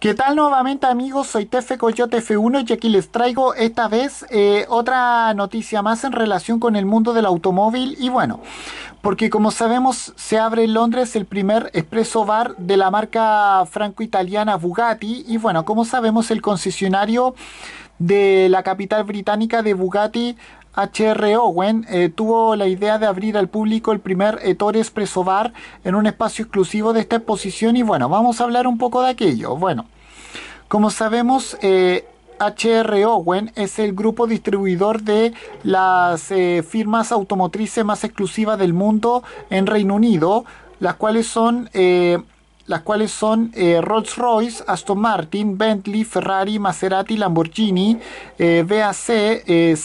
¿Qué tal nuevamente amigos? Soy Tefe Coyote F1 y aquí les traigo esta vez eh, otra noticia más en relación con el mundo del automóvil y bueno, porque como sabemos se abre en Londres el primer expreso bar de la marca franco-italiana Bugatti y bueno, como sabemos el concesionario de la capital británica de Bugatti H.R. Owen eh, tuvo la idea de abrir al público el primer eh, Espresso Bar en un espacio exclusivo de esta exposición y bueno, vamos a hablar un poco de aquello. Bueno, como sabemos, H.R. Eh, Owen es el grupo distribuidor de las firmas automotrices más exclusivas del mundo en Reino Unido, las cuales son las cuales son Rolls-Royce, Aston Martin, Bentley, Ferrari, Maserati, Lamborghini, eh, BAC, eh,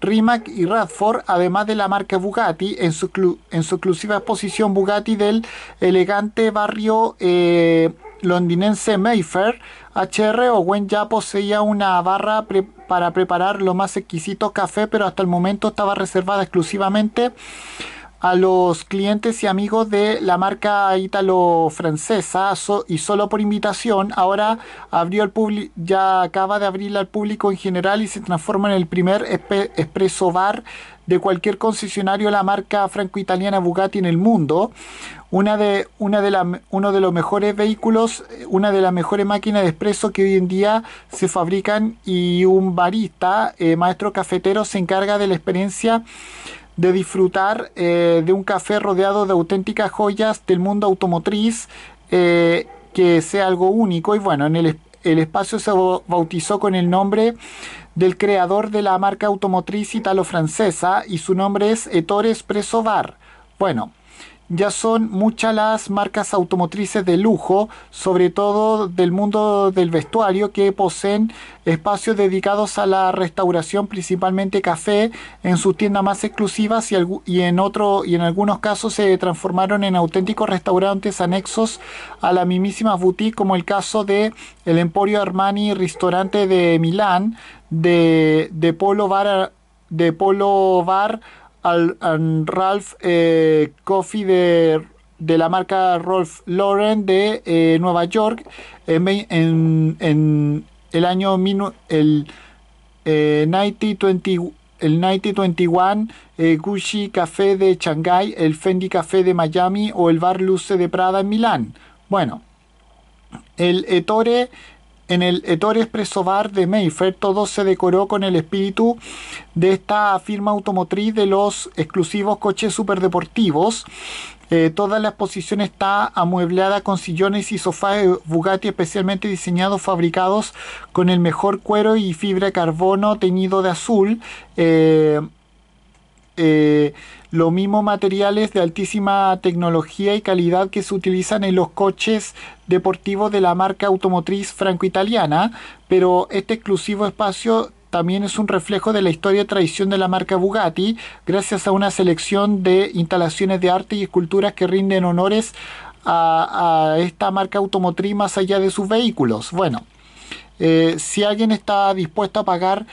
Rimac y Radford, además de la marca Bugatti, en su, en su exclusiva exposición Bugatti del elegante barrio eh, londinense Mayfair. HR Owen ya poseía una barra para preparar los más exquisitos café, pero hasta el momento estaba reservada exclusivamente a los clientes y amigos de la marca ítalo-francesa y solo por invitación. Ahora abrió el público ya acaba de abrir al público en general y se transforma en el primer expreso bar de cualquier concesionario de la marca franco-italiana Bugatti en el mundo. Una de, una de la, uno de los mejores vehículos, una de las mejores máquinas de expreso que hoy en día se fabrican y un barista, eh, maestro cafetero, se encarga de la experiencia de disfrutar eh, de un café rodeado de auténticas joyas del mundo automotriz, eh, que sea algo único. Y bueno, en el, el espacio se bautizó con el nombre del creador de la marca automotriz italo-francesa y su nombre es Ettore Espresso Bar. Bueno, ya son muchas las marcas automotrices de lujo, sobre todo del mundo del vestuario, que poseen espacios dedicados a la restauración, principalmente café, en sus tiendas más exclusivas y, en, otro, y en algunos casos se transformaron en auténticos restaurantes anexos a la mismísima boutique, como el caso de el Emporio Armani Restaurante de Milán, de, de Polo Bar. De Polo Bar al, Ralph eh, Coffee de, la marca Rolf Lauren de eh, Nueva York en, en, el año el, eh, el 1921, Gucci Café de Shanghai, el Fendi Café de Miami o el Bar Luce de Prada en Milán. Bueno, el Ettore en el Ettore Espresso Bar de Mayfair, todo se decoró con el espíritu de esta firma automotriz de los exclusivos coches superdeportivos. Eh, toda la exposición está amueblada con sillones y sofás Bugatti especialmente diseñados, fabricados con el mejor cuero y fibra de carbono teñido de azul. Eh, eh, ...lo los mismos materiales de altísima tecnología y calidad que se utilizan en los coches deportivos de la marca automotriz franco-italiana, pero este exclusivo espacio también es un reflejo de la historia y tradición de la marca Bugatti, gracias a una selección de instalaciones de arte y esculturas que rinden honores a, esta marca automotriz más allá de sus vehículos. Bueno, eh, si alguien está dispuesto a pagar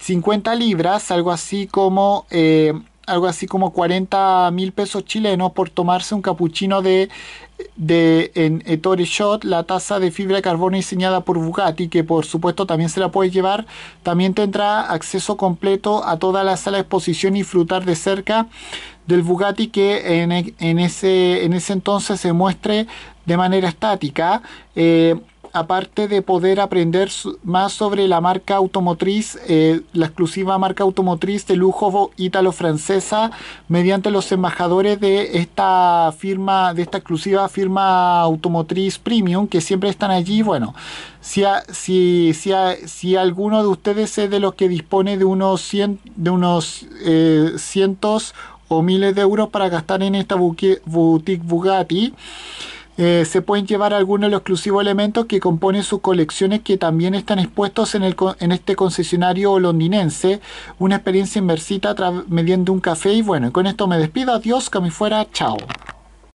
50 libras, algo así como... Eh, algo así como 40 mil pesos chilenos por tomarse un cappuccino de, de en Ettore Shot, la taza de fibra de carbono diseñada por Bugatti, que por supuesto también se la puede llevar. También tendrá acceso completo a toda la sala de exposición y disfrutar de cerca del Bugatti que en, ese, en ese entonces se muestre de manera estática. Eh, aparte de poder aprender más sobre la marca automotriz, eh, la exclusiva marca automotriz de lujo ítalo-francesa, mediante los embajadores de esta firma, de esta exclusiva firma automotriz premium, que siempre están allí, bueno, si, si, alguno de ustedes es de los que dispone de unos, eh, cientos o miles de euros para gastar en esta boutique Bugatti, eh, se pueden llevar algunos de los exclusivos elementos que componen sus colecciones que también están expuestos en, el, en este concesionario londinense. Una experiencia inversita mediante un café. Y bueno, con esto me despido. Adiós, que fuera. Chao.